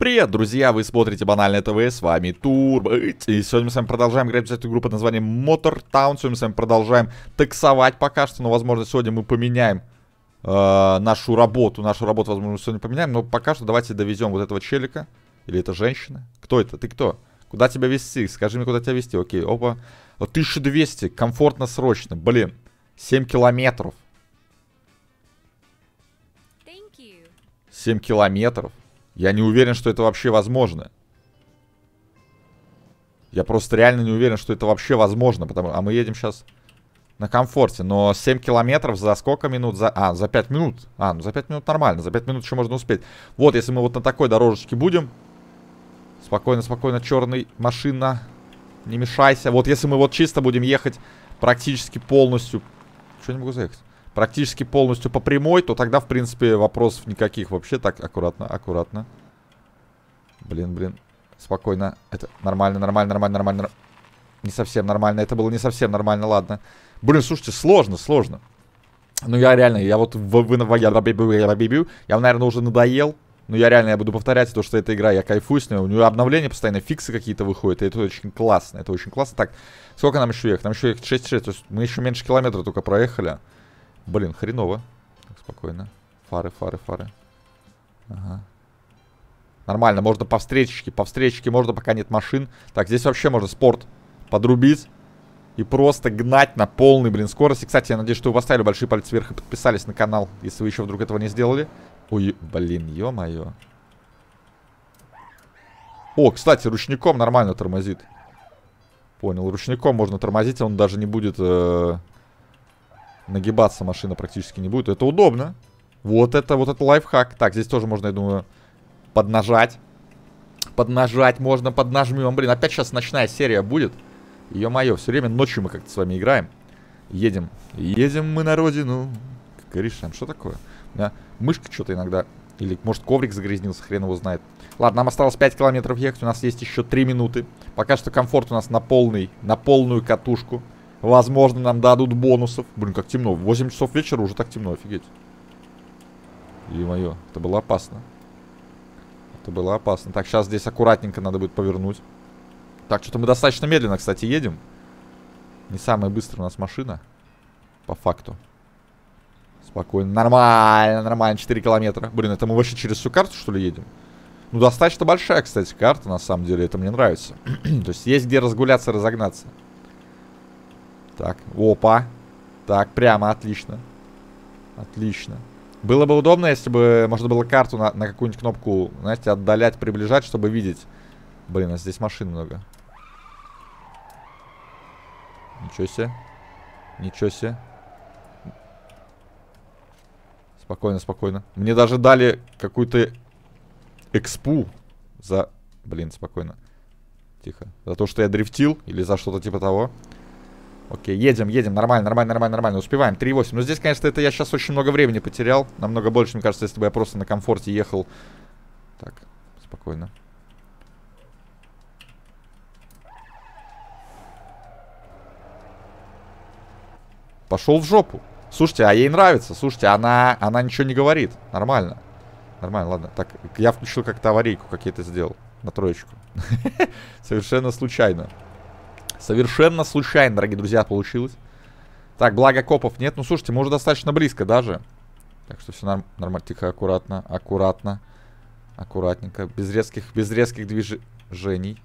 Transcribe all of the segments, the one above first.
Привет, друзья, вы смотрите Банальное ТВ, с вами Турбо. И сегодня мы с вами продолжаем играть в эту игру под названием Motor Town. Сегодня мы с вами продолжаем таксовать пока что, но, возможно, сегодня мы поменяем э, нашу работу. Нашу работу, возможно, мы сегодня поменяем, но пока что давайте довезем вот этого челика. Или это женщина? Кто это? Ты кто? Куда тебя везти? Скажи мне, куда тебя везти. Окей, опа. 1200, комфортно, срочно. Блин, 7 километров. 7 километров. Я не уверен, что это вообще возможно. Я просто реально не уверен, что это вообще возможно. Потому... А мы едем сейчас на комфорте. Но 7 километров за сколько минут? За... А, за 5 минут. А, ну за 5 минут нормально. За 5 минут еще можно успеть. Вот, если мы вот на такой дорожечке будем. Спокойно, спокойно, черный машина. Не мешайся. Вот если мы вот чисто будем ехать практически полностью... Что не могу заехать? практически полностью по прямой, то тогда, в принципе, вопросов никаких вообще. Так, аккуратно, аккуратно. Блин, блин. Спокойно. Это нормально, нормально, нормально, нормально. Не совсем нормально. Это было не совсем нормально, ладно. Блин, слушайте, сложно, сложно. Ну, я реально, я вот в, в, в, я, я, наверное, уже надоел. Но я реально, я буду повторять то, что эта игра, я кайфую с ней. У нее обновления постоянно, фиксы какие-то выходят. И это очень классно, это очень классно. Так, сколько нам еще ехать? Нам еще ехать 6-6. То есть мы еще меньше километра только проехали. Блин, хреново. Так, спокойно. Фары, фары, фары. Ага. Нормально, можно по встречке, по встречке можно, пока нет машин. Так, здесь вообще можно спорт подрубить. И просто гнать на полный. блин, скорости. Кстати, я надеюсь, что вы поставили большие пальцы вверх и подписались на канал, если вы еще вдруг этого не сделали. Ой, блин, ё-моё. О, кстати, ручником нормально тормозит. Понял, ручником можно тормозить, он даже не будет... Э, Нагибаться машина практически не будет. Это удобно. Вот это, вот это лайфхак. Так, здесь тоже можно, я думаю, поднажать. Поднажать можно, поднажмем. Блин, опять сейчас ночная серия будет. Ё-моё, все время ночью мы как-то с вами играем. Едем. Едем мы на родину. К корешам. Что такое? У меня мышка что-то иногда... Или, может, коврик загрязнился, хрен его знает. Ладно, нам осталось 5 километров ехать. У нас есть еще 3 минуты. Пока что комфорт у нас на полный, на полную катушку. Возможно, нам дадут бонусов. Блин, как темно. 8 часов вечера уже так темно, офигеть. И мое это было опасно. Это было опасно. Так, сейчас здесь аккуратненько надо будет повернуть. Так, что-то мы достаточно медленно, кстати, едем. Не самая быстрая у нас машина. По факту. Спокойно. Нормально, нормально. 4 километра. Блин, это мы вообще через всю карту, что ли, едем? Ну, достаточно большая, кстати, карта, на самом деле. Это мне нравится. То есть есть где разгуляться, разогнаться. Так, опа. Так, прямо, отлично. Отлично. Было бы удобно, если бы можно было карту на, на какую-нибудь кнопку, знаете, отдалять, приближать, чтобы видеть. Блин, а здесь машин много. Ничего себе. Ничего себе. Спокойно, спокойно. Мне даже дали какую-то экспу за... Блин, спокойно. Тихо. За то, что я дрифтил или за что-то типа того. Окей, едем, едем, нормально, нормально, нормально, нормально, успеваем, 3.8. Но ну, здесь, конечно, это я сейчас очень много времени потерял, намного больше, мне кажется, если бы я просто на комфорте ехал. Так, спокойно. Пошел в жопу. Слушайте, а ей нравится, слушайте, она, она ничего не говорит, нормально. Нормально, ладно. Так, я включил как-то аварийку, как я это сделал, на троечку. Совершенно случайно. Совершенно случайно, дорогие друзья, получилось. Так, благо копов нет. Ну, слушайте, мы уже достаточно близко даже. Так что все норм нормально. Тихо, аккуратно, аккуратно. Аккуратненько, без резких, без резких движений.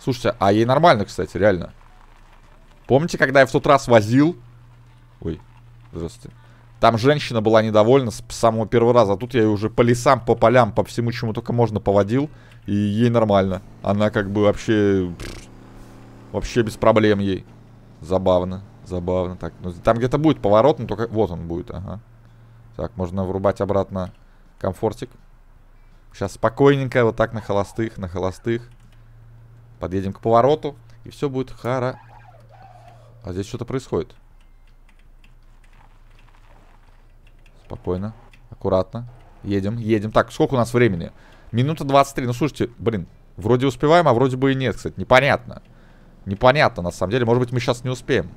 Слушайте, а ей нормально, кстати, реально. Помните, когда я в тот раз возил? Ой, здравствуйте. Там женщина была недовольна с самого первого раза. А тут я ее уже по лесам, по полям, по всему, чему только можно поводил. И ей нормально. Она как бы вообще... Вообще без проблем ей. Забавно, забавно. Так, ну, там где-то будет поворот, но только... Вот он будет, ага. Так, можно врубать обратно комфортик. Сейчас спокойненько, вот так на холостых, на холостых. Подъедем к повороту. И все будет хара... А здесь что-то происходит. Спокойно, аккуратно. Едем, едем. Так, сколько у нас времени? Минута 23. Ну, слушайте, блин, вроде успеваем, а вроде бы и нет, кстати. Непонятно. Непонятно, на самом деле. Может быть, мы сейчас не успеем.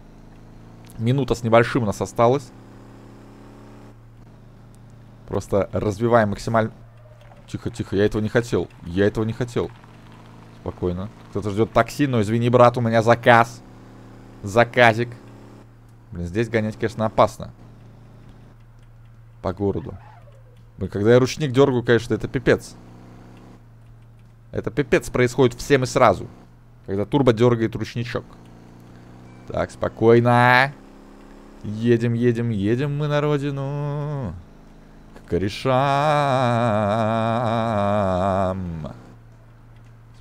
Минута с небольшим у нас осталась. Просто развиваем максимально... Тихо, тихо, я этого не хотел. Я этого не хотел. Спокойно. Кто-то ждет такси, но извини, брат, у меня заказ. Заказик. Блин, здесь гонять, конечно, опасно. По городу. Блин, когда я ручник дергаю, конечно, это пипец. Это пипец происходит всем и сразу. Когда турбо дергает ручничок. Так, спокойно. Едем, едем, едем мы на родину. К корешам.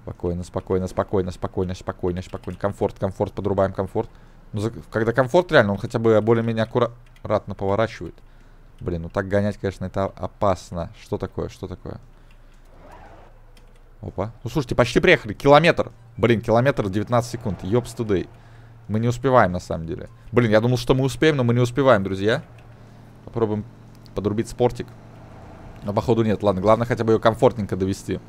Спокойно, спокойно, спокойно, спокойно, спокойно, спокойно. Комфорт, комфорт, подрубаем комфорт. Но ну, за... когда комфорт реально, он хотя бы более-менее аккуратно поворачивает. Блин, ну так гонять, конечно, это опасно. Что такое, что такое? Опа. Ну, слушайте, почти приехали. Километр. Блин, километр 19 секунд. Ёпс тудей. Мы не успеваем, на самом деле. Блин, я думал, что мы успеем, но мы не успеваем, друзья. Попробуем подрубить спортик. Но, походу, нет. Ладно, главное хотя бы ее комфортненько довести.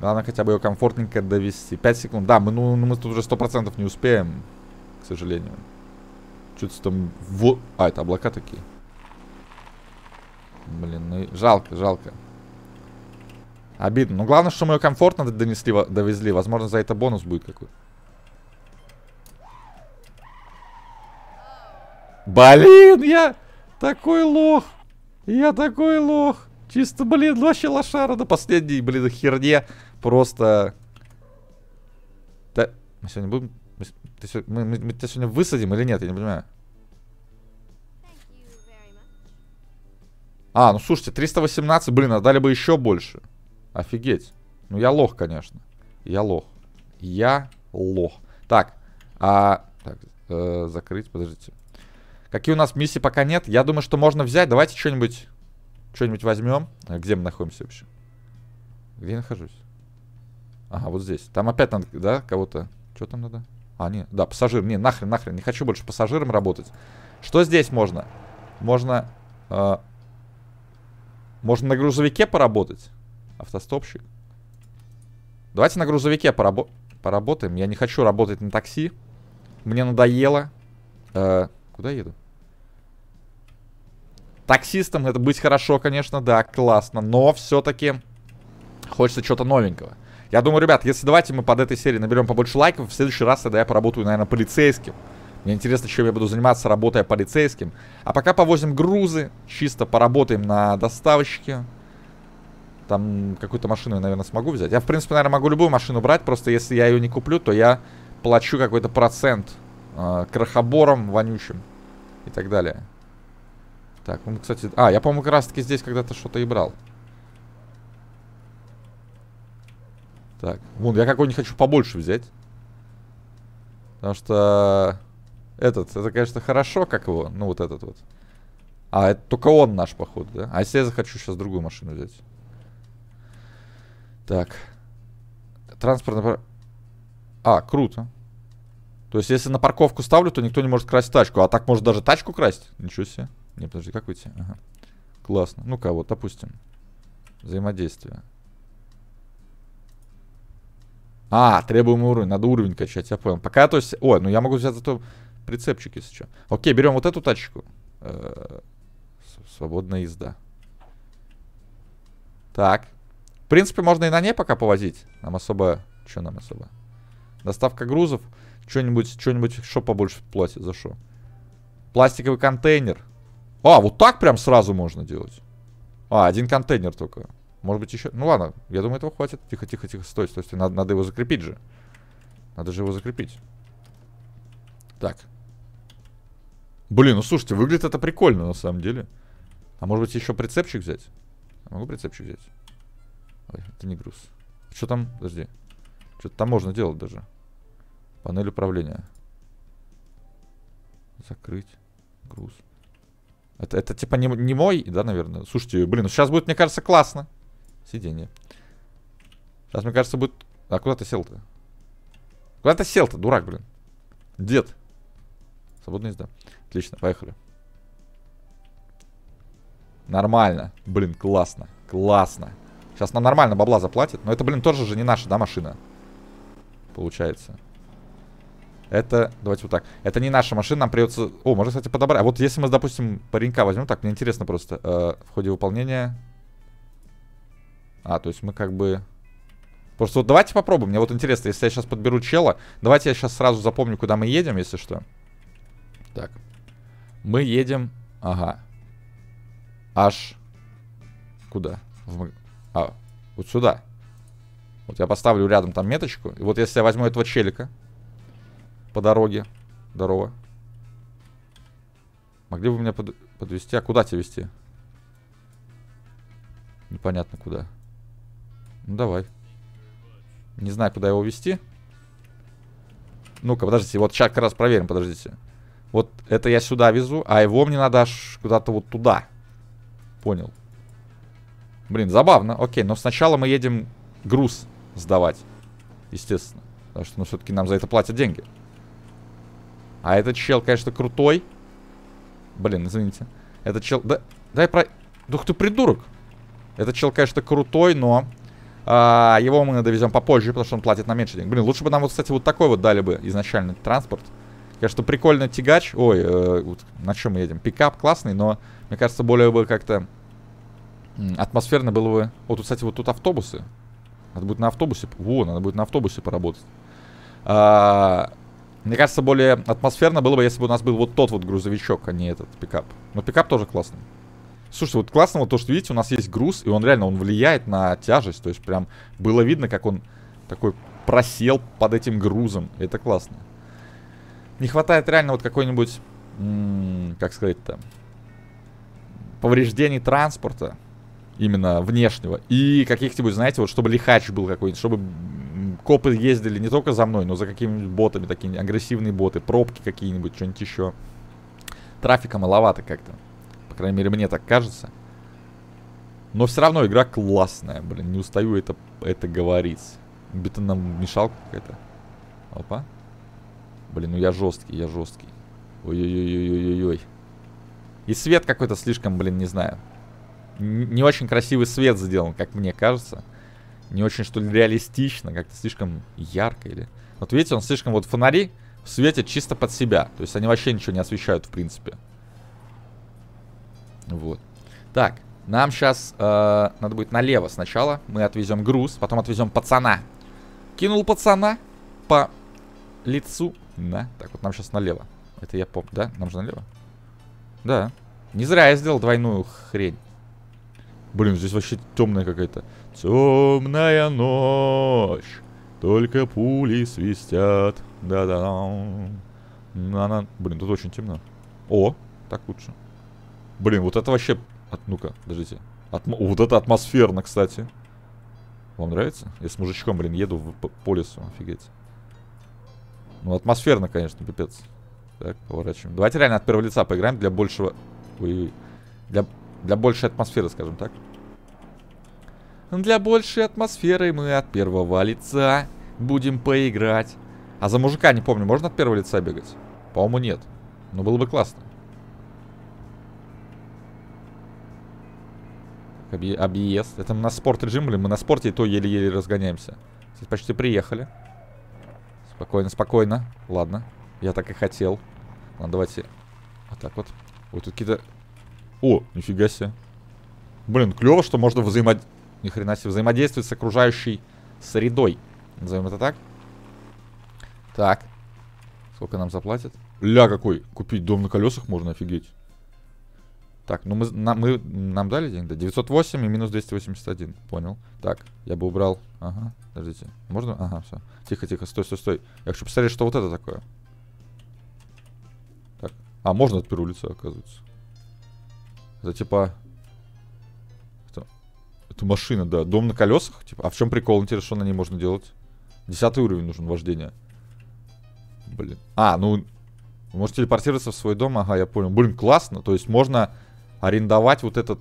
Главное хотя бы ее комфортненько довести. 5 секунд. Да, мы, ну, ну мы тут уже 100% не успеем, к сожалению. Что-то там... Вот. А, это облака такие. Блин, ну жалко, жалко. Обидно. Но главное, что мы ее комфортно донесли, довезли. Возможно, за это бонус будет какой-то. Блин, я такой лох. Я такой лох. Чисто, блин, вообще лошара до последней, блин, херне. Просто... Да, мы сегодня будем... Мы, мы, мы, мы тебя сегодня высадим или нет, я не понимаю. А, ну слушайте, 318, блин, отдали бы еще больше. Офигеть. Ну, я лох, конечно. Я лох. Я лох. Так, а... Так, э, закрыть, подождите. Какие у нас миссии пока нет? Я думаю, что можно взять. Давайте что-нибудь... Что-нибудь возьмем. Э, где мы находимся вообще? Где я нахожусь? Ага, вот здесь. Там опять надо, да, кого-то... Что там надо? А, нет, да, пассажир. Не, нахрен, нахрен. Не хочу больше пассажиром работать. Что здесь можно? Можно... Э, можно на грузовике поработать. Автостопщик. Давайте на грузовике порабо поработаем. Я не хочу работать на такси. Мне надоело. Э, куда еду? Таксистом это быть хорошо, конечно, да, классно. Но все-таки хочется чего-то новенького. Я думаю, ребят, если давайте мы под этой серией наберем побольше лайков, в следующий раз тогда я поработаю, наверное, полицейским. Мне интересно, чем я буду заниматься, работая полицейским. А пока повозим грузы, чисто поработаем на доставочке. Там какую-то машину я, наверное, смогу взять. Я, в принципе, наверное, могу любую машину брать. Просто если я ее не куплю, то я плачу какой-то процент э, крохобором вонючим и так далее. Так, он, ну, кстати... А, я, по-моему, как раз-таки здесь когда-то что-то и брал. Так, вон, я какой-нибудь хочу побольше взять. Потому что... Этот, это, конечно, хорошо, как его, ну, вот этот вот. А, это только он наш, походу, да? А если я захочу сейчас другую машину взять? Так. Транспортная... А, круто. То есть, если на парковку ставлю, то никто не может красть тачку. А так может даже тачку красть? Ничего себе. Не, подожди, как выйти? Ага. Классно. Ну-ка, вот, допустим. Взаимодействие. А, требуемый уровень. Надо уровень качать, я понял. Пока, то есть... Ой, ну я могу взять зато прицепчик, если что. Окей, берем вот эту тачку. Э свободная езда. Так принципе, можно и на ней пока повозить. Нам особо... Что нам особо? Доставка грузов. Что-нибудь, что-нибудь, что побольше платит за что? Пластиковый контейнер. А, вот так прям сразу можно делать. А, один контейнер только. Может быть еще... Ну ладно, я думаю, этого хватит. Тихо, тихо, тихо, стой, стой, стой. Надо, надо его закрепить же. Надо же его закрепить. Так. Блин, ну слушайте, выглядит это прикольно на самом деле. А может быть еще прицепчик взять? Я могу прицепчик взять? Ой, это не груз. Что там? Подожди. Что-то там можно делать даже. Панель управления. Закрыть. Груз. Это, это типа не, не мой, да, наверное? Слушайте, блин, сейчас ну будет, мне кажется, классно. Сиденье. Сейчас, мне кажется, будет... А куда ты сел-то? Куда ты сел-то, дурак, блин? Дед. Свободная езда. Отлично, поехали. Нормально. Блин, классно. Классно. Сейчас нам нормально бабла заплатит. Но это, блин, тоже же не наша, да, машина? Получается. Это, давайте вот так. Это не наша машина, нам придется... О, можно, кстати, подобрать. А вот если мы, допустим, паренька возьмем... Так, мне интересно просто. Э, в ходе выполнения... А, то есть мы как бы... Просто вот давайте попробуем. Мне вот интересно, если я сейчас подберу чела... Давайте я сейчас сразу запомню, куда мы едем, если что. Так. Мы едем... Ага. Аж... Куда? В... А, вот сюда. Вот я поставлю рядом там меточку. И вот если я возьму этого челика по дороге. Здорово. Могли бы меня под... подвести? А куда тебя вести? Непонятно куда. Ну давай. Не знаю, куда его вести. Ну-ка, подождите, вот сейчас как раз проверим, подождите. Вот это я сюда везу, а его мне надо аж куда-то вот туда. Понял. Блин, забавно. Окей, но сначала мы едем груз сдавать. Естественно. Потому что, ну, все-таки нам за это платят деньги. А этот чел, конечно, крутой. Блин, извините. Этот чел... Да, дай про... Дух ты придурок. Этот чел, конечно, крутой, но... А, его мы довезем попозже, потому что он платит нам меньше денег. Блин, лучше бы нам, вот, кстати, вот такой вот дали бы изначально транспорт. Конечно, прикольно тягач. Ой, э, вот на чем мы едем? Пикап классный, но, мне кажется, более бы как-то Атмосферно было бы... Вот, кстати, вот тут автобусы. Надо будет на автобусе... вон, надо будет на автобусе поработать. А, мне кажется, более атмосферно было бы, если бы у нас был вот тот вот грузовичок, а не этот пикап. Но пикап тоже классный. Слушайте, вот классно вот то, что видите, у нас есть груз, и он реально, он влияет на тяжесть. То есть прям было видно, как он такой просел под этим грузом. Это классно. Не хватает реально вот какой-нибудь, как сказать-то, повреждений транспорта именно внешнего. И каких-нибудь, знаете, вот чтобы лихач был какой-нибудь, чтобы копы ездили не только за мной, но за какими-нибудь ботами, такие агрессивные боты, пробки какие-нибудь, что-нибудь еще. Трафика маловато как-то. По крайней мере, мне так кажется. Но все равно игра классная, блин, не устаю это, это говорить. Бетоном мешалка какая-то. Опа. Блин, ну я жесткий, я жесткий. Ой-ой-ой-ой-ой-ой. И свет какой-то слишком, блин, не знаю не очень красивый свет сделан, как мне кажется. Не очень, что ли, реалистично, как-то слишком ярко или... Вот видите, он слишком... Вот фонари светят чисто под себя. То есть они вообще ничего не освещают, в принципе. Вот. Так, нам сейчас э, надо будет налево сначала. Мы отвезем груз, потом отвезем пацана. Кинул пацана по лицу. На, так вот нам сейчас налево. Это я помню, да? Нам же налево? Да. Не зря я сделал двойную хрень. Блин, здесь вообще темная какая-то. Темная ночь. Только пули свистят. Да-да. да Она... Блин, тут очень темно. О, так лучше. Блин, вот это вообще... От... Ну-ка, подождите. Атм... Вот это атмосферно, кстати. Вам нравится? Я с мужичком, блин, еду в... по лесу. Офигеть. Ну, атмосферно, конечно, пипец. Так, поворачиваем. Давайте реально от первого лица поиграем для большего... -ой, -ой. Для для большей атмосферы, скажем так. Для большей атмосферы мы от первого лица будем поиграть. А за мужика, не помню, можно от первого лица бегать? По-моему, нет. Но было бы классно. Объезд. Это мы на спорт режим, блин. Мы на спорте и то еле-еле разгоняемся. Кстати, почти приехали. Спокойно, спокойно. Ладно. Я так и хотел. Ладно, давайте. Вот так вот. Ой, тут какие-то о, нифига себе. Блин, клево, что можно взаимодействовать... Ни хрена себе, взаимодействовать с окружающей средой. Назовем это так. Так. Сколько нам заплатят? Ля какой. Купить дом на колесах можно, офигеть. Так, ну мы, на, мы нам дали деньги? Да, 908 и минус 281. Понял. Так, я бы убрал. Ага, подождите. Можно? Ага, все. Тихо, тихо, стой, стой, стой. Я хочу посмотреть, что вот это такое. Так. А, можно отперулиться, оказывается. Это типа... Это, это машина, да. Дом на колесах? Типа, а в чем прикол, интересно, что на ней можно делать? Десятый уровень нужен вождения. Блин. А, ну... Вы можете телепортироваться в свой дом, ага, я понял. Блин, классно. То есть можно арендовать вот этот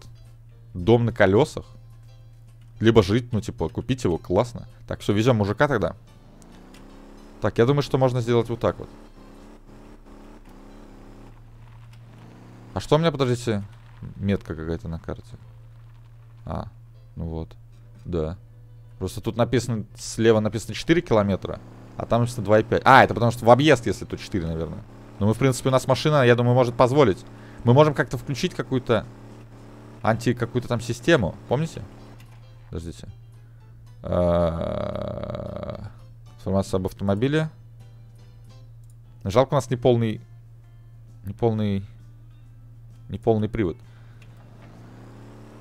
дом на колесах. Либо жить, ну, типа, купить его, классно. Так, все, везем мужика тогда. Так, я думаю, что можно сделать вот так вот. А что у меня, подождите метка какая-то на карте. А, ну вот. Да. Просто тут написано, слева написано 4 километра, а там написано 2,5. А, это потому что в объезд, если тут 4, наверное. Но ну, мы, в принципе, у нас машина, я думаю, может позволить. Мы можем как-то включить какую-то анти... какую-то там систему. Помните? Подождите. А, информация об автомобиле. Жалко, у нас неполный... Неполный... Неполный привод.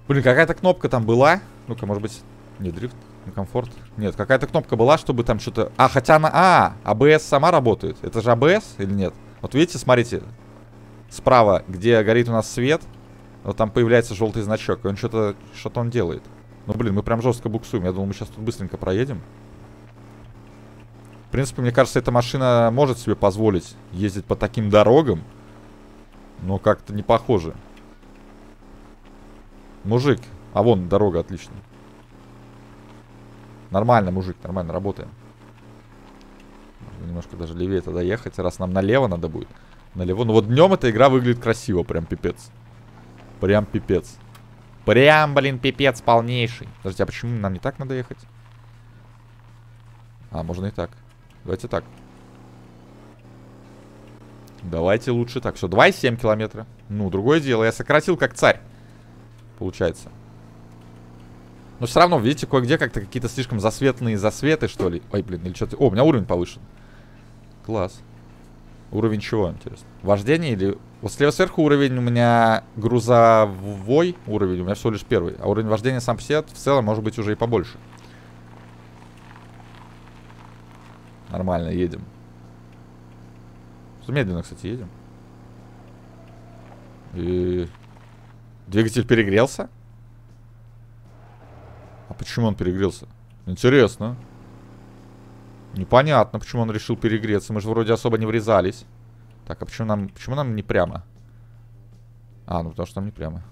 Блин, какая-то кнопка там была. Ну-ка, может быть... Не, дрифт, не комфорт. Нет, какая-то кнопка была, чтобы там что-то... А, хотя на... А, АБС сама работает. Это же АБС или нет? Вот видите, смотрите. Справа, где горит у нас свет, вот там появляется желтый значок. И он что-то... Что-то он делает. Ну, блин, мы прям жестко буксуем. Я думал, мы сейчас тут быстренько проедем. В принципе, мне кажется, эта машина может себе позволить ездить по таким дорогам. Но как-то не похоже. Мужик. А вон дорога, отличная. Нормально, мужик, нормально, работаем. Нужно немножко даже левее тогда ехать, раз нам налево надо будет. Налево. Ну вот днем эта игра выглядит красиво, прям пипец. Прям пипец. Прям, блин, пипец полнейший. Подожди, а почему нам не так надо ехать? А, можно и так. Давайте так. Давайте лучше так. Все, 2,7 километра. Ну, другое дело, я сократил как царь получается. Но все равно, видите, кое-где как-то какие-то слишком засветные засветы, что ли. Ой, блин, или что-то... О, у меня уровень повышен. Класс. Уровень чего, интересно? Вождение или... Вот слева сверху уровень у меня грузовой уровень, у меня всего лишь первый. А уровень вождения сам по в целом может быть уже и побольше. Нормально, едем. Медленно, кстати, едем. И Двигатель перегрелся? А почему он перегрелся? Интересно. Непонятно, почему он решил перегреться. Мы же вроде особо не врезались. Так, а почему нам, почему нам не прямо? А, ну потому что нам не прямо.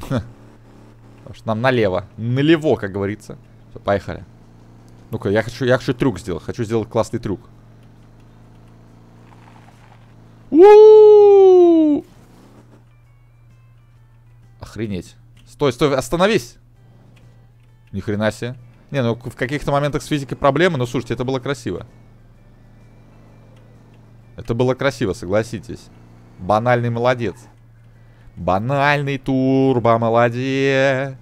Потому что нам налево. Налево, как говорится. Все, поехали. Ну-ка, я хочу, я хочу трюк сделать. Хочу сделать классный трюк. у Охренеть. Стой, стой, остановись! Ни хрена себе. Не, ну в каких-то моментах с физикой проблемы, но слушайте, это было красиво. Это было красиво, согласитесь. Банальный молодец. Банальный турбо молодец.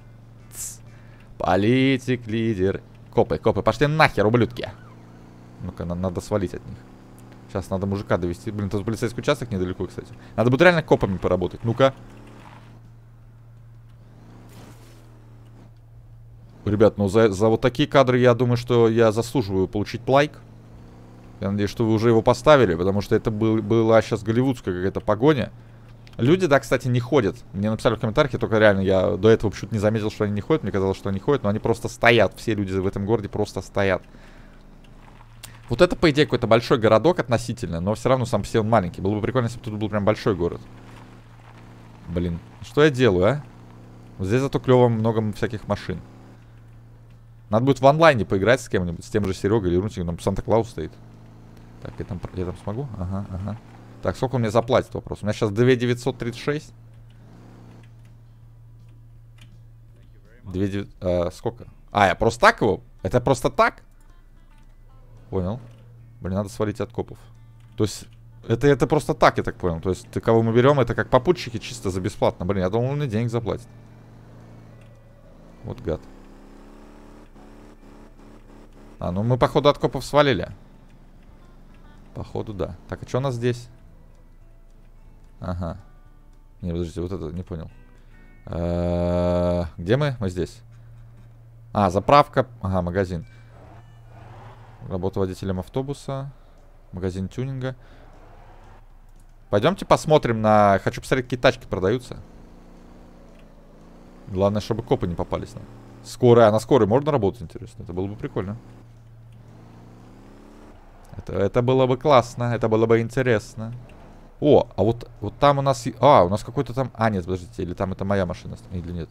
Политик, лидер. Копы, копы, пошли нахер, ублюдки. Ну-ка, на надо свалить от них. Сейчас надо мужика довести. Блин, тут полицейский участок недалеко, кстати. Надо будет реально копами поработать. Ну-ка. Ребят, ну за, за вот такие кадры я думаю, что я заслуживаю получить лайк. Я надеюсь, что вы уже его поставили, потому что это был, была сейчас голливудская какая-то погоня. Люди, да, кстати, не ходят. Мне написали в комментариях, только реально я до этого чуть не заметил, что они не ходят. Мне казалось, что они ходят, но они просто стоят. Все люди в этом городе просто стоят. Вот это, по идее, какой-то большой городок относительно, но все равно сам все он маленький. Было бы прикольно, если бы тут был прям большой город. Блин, что я делаю, а? Вот здесь зато клево много всяких машин. Надо будет в онлайне поиграть с кем-нибудь, с тем же Серегой или Рунтиком. Санта-Клаус стоит. Так, я там, я там смогу? Ага, ага. Так, сколько мне заплатит вопрос? У меня сейчас 2936. 29... Э, сколько? А, я просто так его? Это просто так? Понял. Блин, надо свалить от копов. То есть, это, это просто так, я так понял. То есть, ты кого мы берем, это как попутчики чисто за бесплатно. Блин, я думал, он мне денег заплатит. Вот гад. А, ну мы, походу, от копов свалили. Походу, да. Так, а что у нас здесь? Ага. Не, подождите, вот это не понял. Э, где мы? Мы здесь. А, заправка. Ага, магазин. Работа водителем автобуса. Магазин тюнинга. Пойдемте посмотрим на... Хочу посмотреть, какие тачки продаются. Главное, чтобы копы не попались нам. Скорая. А на скорой можно работать, интересно? Это было бы прикольно. Это, это было бы классно, это было бы интересно. О, а вот, вот там у нас... А, у нас какой-то там... А, нет, подождите, или там это моя машина или нет?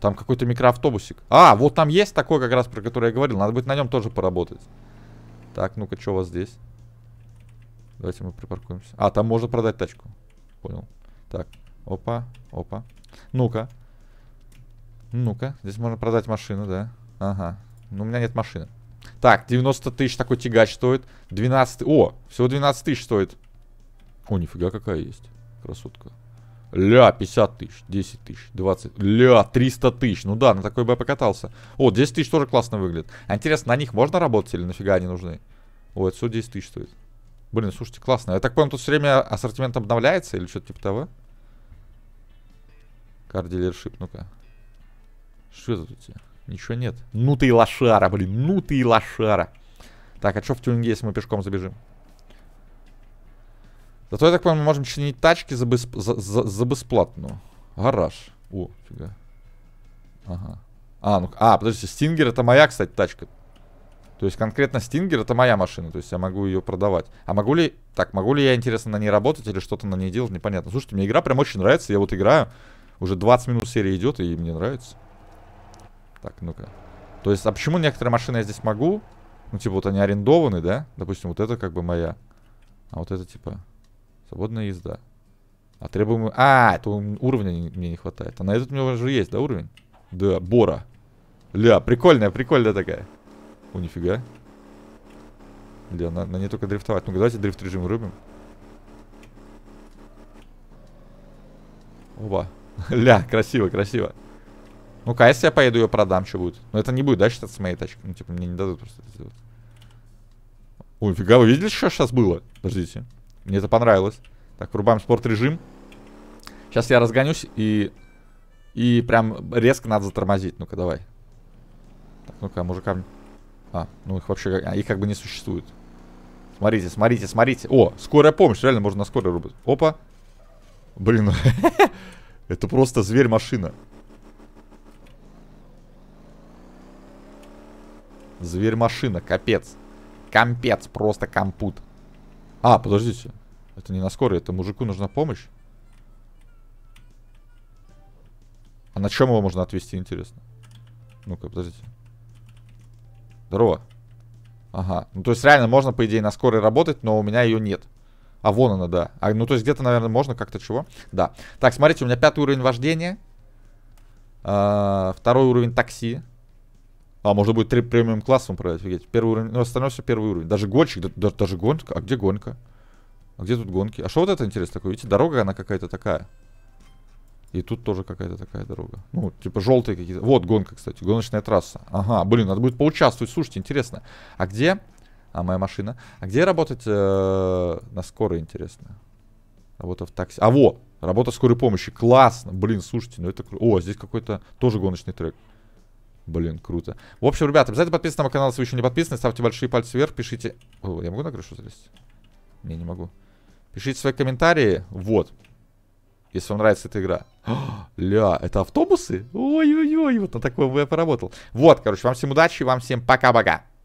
Там какой-то микроавтобусик. А, вот там есть такой как раз, про который я говорил. Надо будет на нем тоже поработать. Так, ну-ка, что у вас здесь? Давайте мы припаркуемся. А, там можно продать тачку. Понял. Так, опа, опа. Ну-ка. Ну-ка, здесь можно продать машину, да? Ага. Но ну, у меня нет машины. Так, 90 тысяч такой тягач стоит. 12... О, всего 12 тысяч стоит. О, нифига какая есть. Красотка. Ля, 50 тысяч, 10 тысяч, 20... Ля, 300 тысяч. Ну да, на такой бы я покатался. О, 10 тысяч тоже классно выглядит. А интересно, на них можно работать или нафига они нужны? О, это все 10 тысяч стоит. Блин, слушайте, классно. Я так понял, тут все время ассортимент обновляется или что-то типа того? Кардилершип, ну-ка. Что это тут тебя? Ничего нет. Ну ты и лошара, блин. Ну ты и лошара. Так, а что в тюнинге, если мы пешком забежим? Зато, я так понимаю, мы можем чинить тачки за, бесп... за, за, за бесплатную. Гараж. О, фига. Ага. А, ну, а, подожди, Стингер это моя, кстати, тачка. То есть конкретно Стингер это моя машина, то есть я могу ее продавать. А могу ли, так, могу ли я, интересно, на ней работать или что-то на ней делать, непонятно. Слушайте, мне игра прям очень нравится, я вот играю, уже 20 минут серии идет и мне нравится. Так, ну-ка. То есть, а почему некоторые машины я здесь могу? Ну, типа, вот они арендованы, да? Допустим, вот это как бы моя. А вот это, типа, свободная езда. А требуемый... А, это уровня мне не хватает. А на этот у меня уже есть, да, уровень? Да, Бора. Ля, прикольная, прикольная такая. О, нифига. Ля, на, на ней только дрифтовать. Ну-ка, давайте дрифт режим рубим. Оба. Ля, красиво, красиво. Ну-ка, если я поеду ее продам, что будет? Но это не будет, да, считаться моей тачкой? Ну, типа, мне не дадут просто это сделать. Ой, фига, вы видели, что сейчас было? Подождите. Мне это понравилось. Так, врубаем спорт-режим. Сейчас я разгонюсь и... И прям резко надо затормозить. Ну-ка, давай. Так, ну-ка, мужикам... А, ну их вообще... А, их как бы не существует. Смотрите, смотрите, смотрите. О, скорая помощь. Реально можно на скорой рубить. Опа. Блин. Это просто зверь-машина. Зверь-машина, капец. Компец, просто компут. А, подождите. Это не на скорой, это мужику нужна помощь. А на чем его можно отвезти, интересно? Ну-ка, подождите. Здорово. Ага. Ну, то есть реально можно, по идее, на скорой работать, но у меня ее нет. А вон она, да. А, ну, то есть где-то, наверное, можно как-то чего. Да. Так, смотрите, у меня пятый уровень вождения. А, второй уровень такси. А можно будет три премиум классом управлять, офигеть. Первый уровень, ну остальное все первый уровень. Даже гонщик, да, даже гонка. А где гонка? А где тут гонки? А что вот это интересно такое? Видите, дорога она какая-то такая. И тут тоже какая-то такая дорога. Ну, типа желтые какие-то. Вот гонка, кстати, гоночная трасса. Ага, блин, надо будет поучаствовать. Слушайте, интересно. А где... А моя машина. А где работать э, -э на скорой, интересно? Работа в такси. А во! Работа скорой помощи. Классно! Блин, слушайте, ну это круто. О, здесь какой-то тоже гоночный трек. Блин, круто. В общем, ребята, обязательно подписывайтесь на мой канал, если вы еще не подписаны. Ставьте большие пальцы вверх, пишите... О, я могу на крышу залезть? Не, не могу. Пишите свои комментарии. Вот. Если вам нравится эта игра. ля, это автобусы? Ой-ой-ой, вот на такой бы я поработал. Вот, короче, вам всем удачи, вам всем пока-пока.